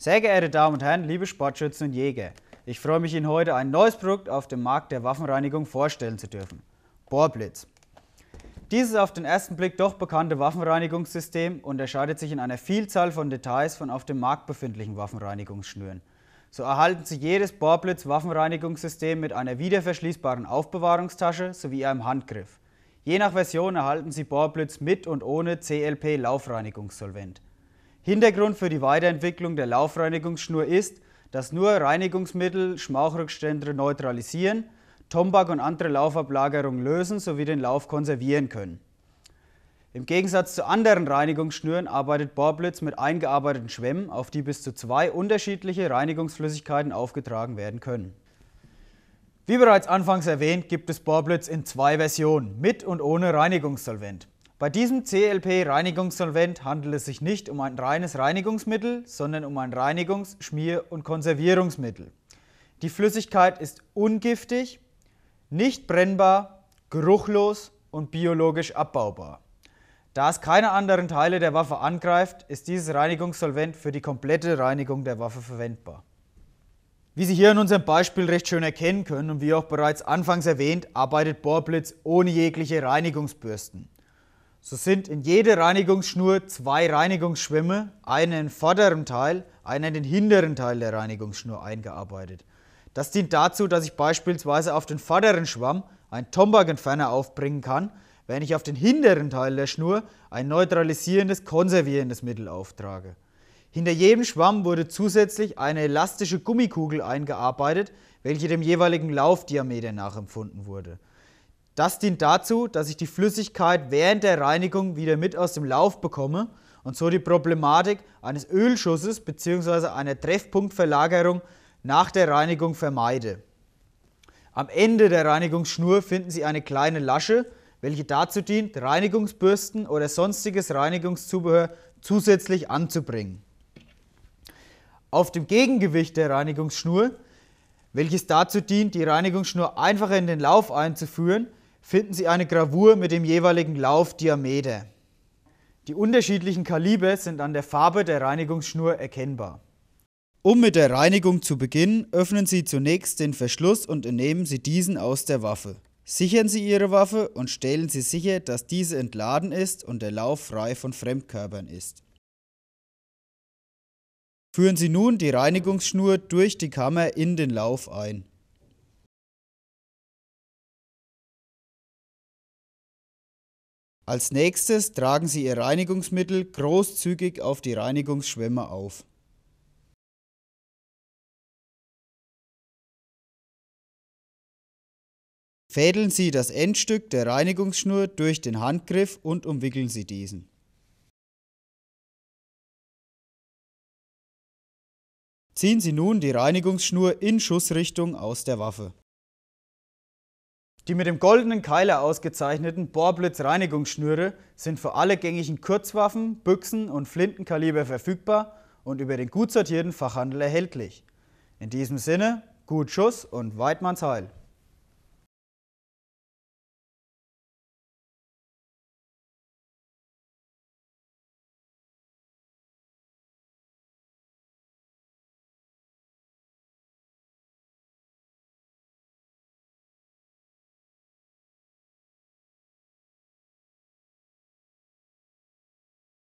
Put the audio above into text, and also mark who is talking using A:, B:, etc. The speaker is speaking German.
A: Sehr geehrte Damen und Herren, liebe Sportschützen und Jäger, ich freue mich, Ihnen heute ein neues Produkt auf dem Markt der Waffenreinigung vorstellen zu dürfen. Bohrblitz. Dieses auf den ersten Blick doch bekannte Waffenreinigungssystem unterscheidet sich in einer Vielzahl von Details von auf dem Markt befindlichen Waffenreinigungsschnüren. So erhalten Sie jedes Bohrblitz Waffenreinigungssystem mit einer wiederverschließbaren Aufbewahrungstasche sowie einem Handgriff. Je nach Version erhalten Sie Bohrblitz mit und ohne CLP Laufreinigungssolvent. Hintergrund für die Weiterentwicklung der Laufreinigungsschnur ist, dass nur Reinigungsmittel Schmauchrückstände neutralisieren, Tombak und andere Laufablagerungen lösen sowie den Lauf konservieren können. Im Gegensatz zu anderen Reinigungsschnüren arbeitet Borblitz mit eingearbeiteten Schwämmen, auf die bis zu zwei unterschiedliche Reinigungsflüssigkeiten aufgetragen werden können. Wie bereits anfangs erwähnt, gibt es Borblitz in zwei Versionen, mit und ohne Reinigungssolvent. Bei diesem CLP-Reinigungssolvent handelt es sich nicht um ein reines Reinigungsmittel, sondern um ein Reinigungs-, Schmier- und Konservierungsmittel. Die Flüssigkeit ist ungiftig, nicht brennbar, geruchlos und biologisch abbaubar. Da es keine anderen Teile der Waffe angreift, ist dieses Reinigungssolvent für die komplette Reinigung der Waffe verwendbar. Wie Sie hier in unserem Beispiel recht schön erkennen können und wie auch bereits anfangs erwähnt, arbeitet Bohrblitz ohne jegliche Reinigungsbürsten. So sind in jeder Reinigungsschnur zwei Reinigungsschwämme, einen im vorderen Teil, einen in den hinteren Teil der Reinigungsschnur eingearbeitet. Das dient dazu, dass ich beispielsweise auf den vorderen Schwamm einen Tombak-Entferner aufbringen kann, wenn ich auf den hinteren Teil der Schnur ein neutralisierendes, konservierendes Mittel auftrage. Hinter jedem Schwamm wurde zusätzlich eine elastische Gummikugel eingearbeitet, welche dem jeweiligen Laufdiameter nachempfunden wurde. Das dient dazu, dass ich die Flüssigkeit während der Reinigung wieder mit aus dem Lauf bekomme und so die Problematik eines Ölschusses bzw. einer Treffpunktverlagerung nach der Reinigung vermeide. Am Ende der Reinigungsschnur finden Sie eine kleine Lasche, welche dazu dient, Reinigungsbürsten oder sonstiges Reinigungszubehör zusätzlich anzubringen. Auf dem Gegengewicht der Reinigungsschnur, welches dazu dient, die Reinigungsschnur einfacher in den Lauf einzuführen, finden Sie eine Gravur mit dem jeweiligen Lauf Diamede. Die unterschiedlichen Kaliber sind an der Farbe der Reinigungsschnur erkennbar. Um mit der Reinigung zu beginnen, öffnen Sie zunächst den Verschluss und entnehmen Sie diesen aus der Waffe. Sichern Sie Ihre Waffe und stellen Sie sicher, dass diese entladen ist und der Lauf frei von Fremdkörpern ist. Führen Sie nun die Reinigungsschnur durch die Kammer in den Lauf ein.
B: Als nächstes tragen Sie Ihr Reinigungsmittel großzügig auf die Reinigungsschwämme auf. Fädeln Sie das Endstück der Reinigungsschnur durch den Handgriff und umwickeln Sie diesen. Ziehen Sie nun die Reinigungsschnur in Schussrichtung aus der Waffe.
A: Die mit dem goldenen Keiler ausgezeichneten Bohrblitz-Reinigungsschnüre sind für alle gängigen Kurzwaffen, Büchsen und Flintenkaliber verfügbar und über den gut sortierten Fachhandel erhältlich. In diesem Sinne, gut Schuss und
B: Weidmannsheil! Heil!